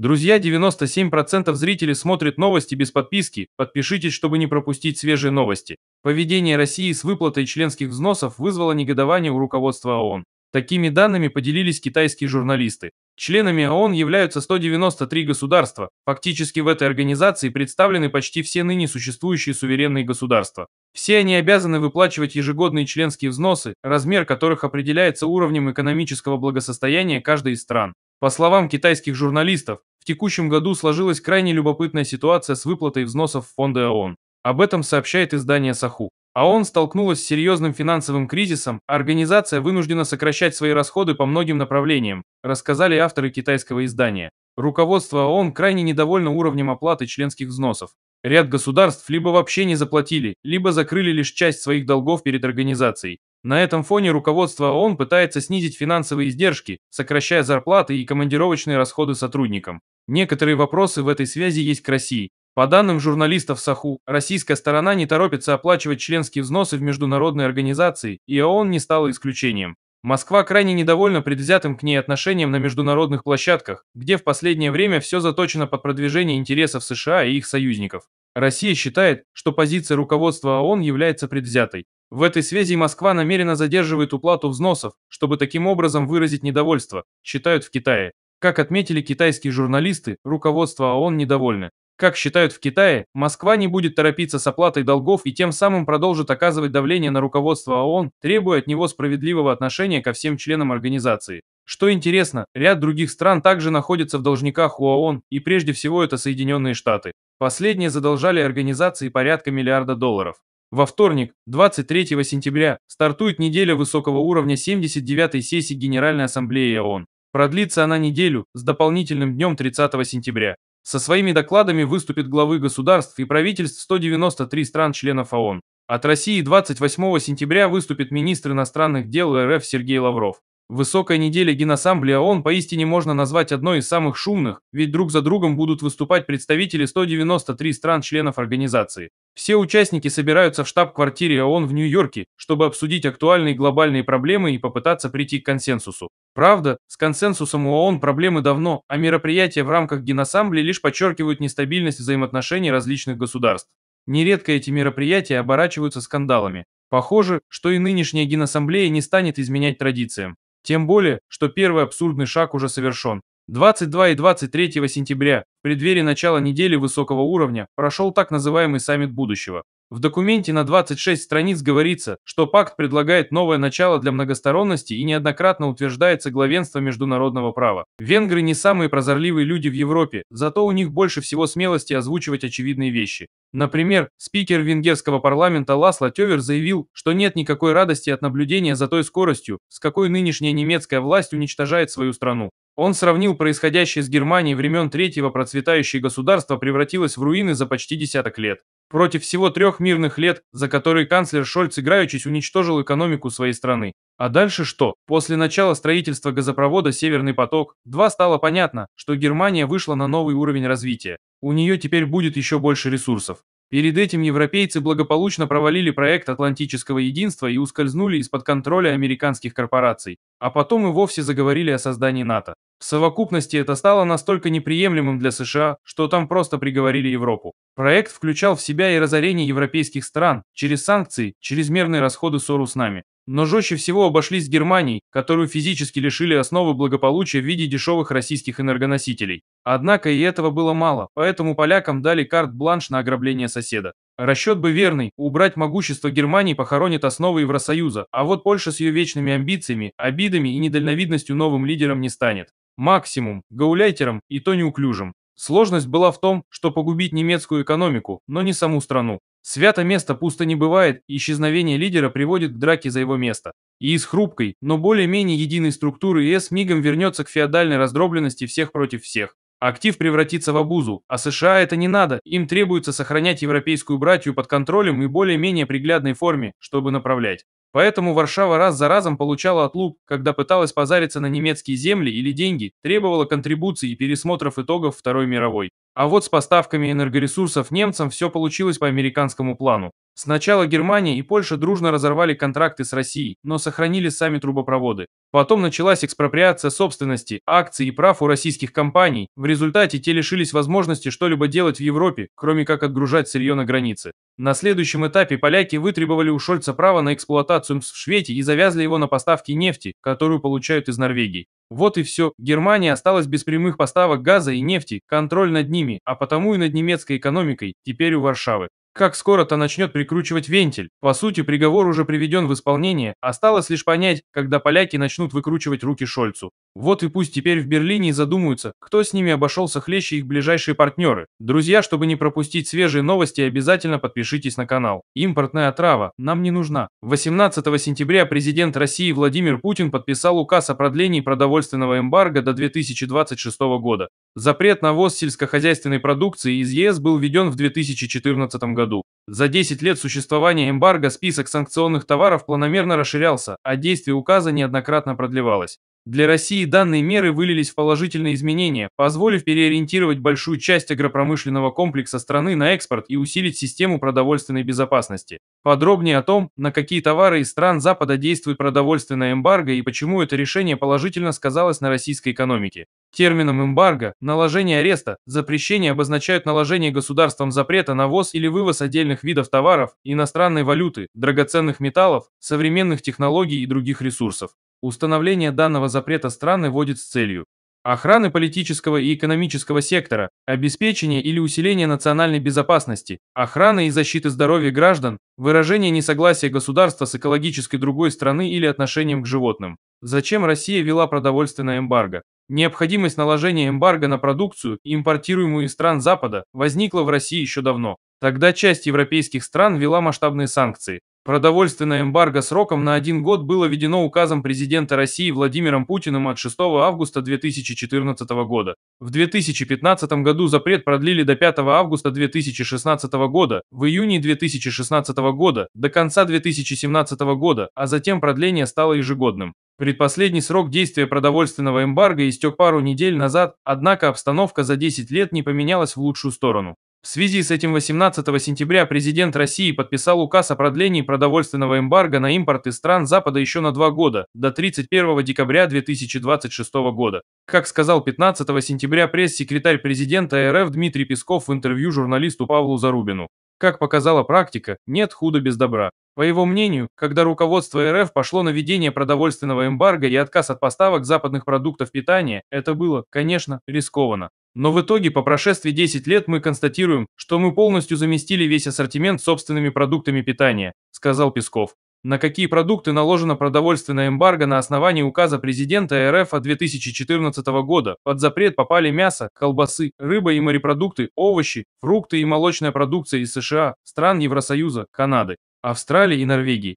Друзья, 97% зрителей смотрят новости без подписки. Подпишитесь, чтобы не пропустить свежие новости. Поведение России с выплатой членских взносов вызвало негодование у руководства ООН. Такими данными поделились китайские журналисты. Членами ООН являются 193 государства. Фактически в этой организации представлены почти все ныне существующие суверенные государства. Все они обязаны выплачивать ежегодные членские взносы, размер которых определяется уровнем экономического благосостояния каждой из стран. По словам китайских журналистов, в текущем году сложилась крайне любопытная ситуация с выплатой взносов в фонды ООН. Об этом сообщает издание «Саху». ООН столкнулась с серьезным финансовым кризисом, а организация вынуждена сокращать свои расходы по многим направлениям, рассказали авторы китайского издания. Руководство ООН крайне недовольно уровнем оплаты членских взносов. Ряд государств либо вообще не заплатили, либо закрыли лишь часть своих долгов перед организацией. На этом фоне руководство ООН пытается снизить финансовые издержки, сокращая зарплаты и командировочные расходы сотрудникам. Некоторые вопросы в этой связи есть к России. По данным журналистов САХУ, российская сторона не торопится оплачивать членские взносы в международные организации, и ООН не стала исключением. Москва крайне недовольна предвзятым к ней отношением на международных площадках, где в последнее время все заточено под продвижение интересов США и их союзников. Россия считает, что позиция руководства ООН является предвзятой. В этой связи Москва намеренно задерживает уплату взносов, чтобы таким образом выразить недовольство, считают в Китае. Как отметили китайские журналисты, руководство ООН недовольно. Как считают в Китае, Москва не будет торопиться с оплатой долгов и тем самым продолжит оказывать давление на руководство ООН, требуя от него справедливого отношения ко всем членам организации. Что интересно, ряд других стран также находится в должниках у ООН, и прежде всего это Соединенные Штаты. Последние задолжали организации порядка миллиарда долларов. Во вторник, 23 сентября, стартует неделя высокого уровня 79-й сессии Генеральной Ассамблеи ООН. Продлится она неделю, с дополнительным днем 30 сентября. Со своими докладами выступят главы государств и правительств 193 стран-членов ООН. От России 28 сентября выступит министр иностранных дел РФ Сергей Лавров. Высокая неделя Генассамблеи ООН а поистине можно назвать одной из самых шумных, ведь друг за другом будут выступать представители 193 стран-членов организации. Все участники собираются в штаб-квартире ООН в Нью-Йорке, чтобы обсудить актуальные глобальные проблемы и попытаться прийти к консенсусу. Правда, с консенсусом у ООН проблемы давно, а мероприятия в рамках Генассамблеи лишь подчеркивают нестабильность взаимоотношений различных государств. Нередко эти мероприятия оборачиваются скандалами. Похоже, что и нынешняя Генассамблея не станет изменять традициям. Тем более, что первый абсурдный шаг уже совершен. 22 и 23 сентября, в преддверии начала недели высокого уровня, прошел так называемый саммит будущего, в документе на 26 страниц говорится, что пакт предлагает новое начало для многосторонности и неоднократно утверждается главенство международного права. Венгры не самые прозорливые люди в Европе, зато у них больше всего смелости озвучивать очевидные вещи. Например, спикер венгерского парламента Ласло Тевер заявил, что нет никакой радости от наблюдения за той скоростью, с какой нынешняя немецкая власть уничтожает свою страну. Он сравнил происходящее с Германией времен третьего процветающее государство превратилось в руины за почти десяток лет против всего трех мирных лет, за которые канцлер Шольц играючись уничтожил экономику своей страны. А дальше что? После начала строительства газопровода «Северный поток-2» стало понятно, что Германия вышла на новый уровень развития. У нее теперь будет еще больше ресурсов. Перед этим европейцы благополучно провалили проект Атлантического единства и ускользнули из-под контроля американских корпораций, а потом и вовсе заговорили о создании НАТО. В совокупности это стало настолько неприемлемым для США, что там просто приговорили Европу. Проект включал в себя и разорение европейских стран через санкции, чрезмерные расходы ссору с нами. Но жестче всего обошлись с Германией, которую физически лишили основы благополучия в виде дешевых российских энергоносителей. Однако и этого было мало, поэтому полякам дали карт-бланш на ограбление соседа. Расчет бы верный, убрать могущество Германии похоронит основы Евросоюза, а вот Польша с ее вечными амбициями, обидами и недальновидностью новым лидером не станет. Максимум, гауляйтером и то неуклюжим. Сложность была в том, что погубить немецкую экономику, но не саму страну. Свято место пусто не бывает, и исчезновение лидера приводит к драке за его место. И из хрупкой, но более-менее единой структуры ЕС мигом вернется к феодальной раздробленности всех против всех. Актив превратится в обузу, а США это не надо, им требуется сохранять европейскую братью под контролем и более-менее приглядной форме, чтобы направлять. Поэтому Варшава раз за разом получала отлуп, когда пыталась позариться на немецкие земли или деньги, требовала контрибуций и пересмотров итогов Второй мировой. А вот с поставками энергоресурсов немцам все получилось по американскому плану. Сначала Германия и Польша дружно разорвали контракты с Россией, но сохранили сами трубопроводы. Потом началась экспроприация собственности, акций и прав у российских компаний. В результате те лишились возможности что-либо делать в Европе, кроме как отгружать сырье на границе. На следующем этапе поляки вытребовали у Шольца право на эксплуатацию МС в Швете и завязли его на поставки нефти, которую получают из Норвегии. Вот и все, Германия осталась без прямых поставок газа и нефти, контроль над ними, а потому и над немецкой экономикой, теперь у Варшавы. Как скоро-то начнет прикручивать вентиль? По сути, приговор уже приведен в исполнение, осталось лишь понять, когда поляки начнут выкручивать руки Шольцу. Вот и пусть теперь в Берлине задумаются, кто с ними обошелся хлеще их ближайшие партнеры. Друзья, чтобы не пропустить свежие новости, обязательно подпишитесь на канал. Импортная отрава нам не нужна. 18 сентября президент России Владимир Путин подписал указ о продлении продовольственного эмбарго до 2026 года. Запрет на ввоз сельскохозяйственной продукции из ЕС был введен в 2014 году году. За 10 лет существования эмбарго список санкционных товаров планомерно расширялся, а действие указа неоднократно продлевалось. Для России данные меры вылились в положительные изменения, позволив переориентировать большую часть агропромышленного комплекса страны на экспорт и усилить систему продовольственной безопасности. Подробнее о том, на какие товары из стран Запада действует продовольственная эмбарго и почему это решение положительно сказалось на российской экономике. Термином эмбарго, наложение ареста, запрещение обозначают наложение государством запрета на ввоз или вывоз отдельных видов товаров, иностранной валюты, драгоценных металлов, современных технологий и других ресурсов. Установление данного запрета страны вводит с целью охраны политического и экономического сектора, обеспечения или усиления национальной безопасности, охраны и защиты здоровья граждан, выражения несогласия государства с экологической другой страны или отношением к животным. Зачем Россия вела продовольственное эмбарго? Необходимость наложения эмбарго на продукцию, импортируемую из стран Запада, возникла в России еще давно. Тогда часть европейских стран вела масштабные санкции. Продовольственное эмбарго сроком на один год было введено указом президента России Владимиром Путиным от 6 августа 2014 года. В 2015 году запрет продлили до 5 августа 2016 года, в июне 2016 года, до конца 2017 года, а затем продление стало ежегодным. Предпоследний срок действия продовольственного эмбарго истек пару недель назад, однако обстановка за 10 лет не поменялась в лучшую сторону. В связи с этим 18 сентября президент России подписал указ о продлении продовольственного эмбарго на импорт из стран Запада еще на два года, до 31 декабря 2026 года. Как сказал 15 сентября пресс-секретарь президента РФ Дмитрий Песков в интервью журналисту Павлу Зарубину, как показала практика, нет худа без добра. По его мнению, когда руководство РФ пошло на введение продовольственного эмбарго и отказ от поставок западных продуктов питания, это было, конечно, рискованно. Но в итоге, по прошествии 10 лет, мы констатируем, что мы полностью заместили весь ассортимент собственными продуктами питания, сказал Песков на какие продукты наложено продовольственное эмбарго на основании указа президента РФ от 2014 года. Под запрет попали мясо, колбасы, рыба и морепродукты, овощи, фрукты и молочная продукция из США, стран Евросоюза, Канады, Австралии и Норвегии.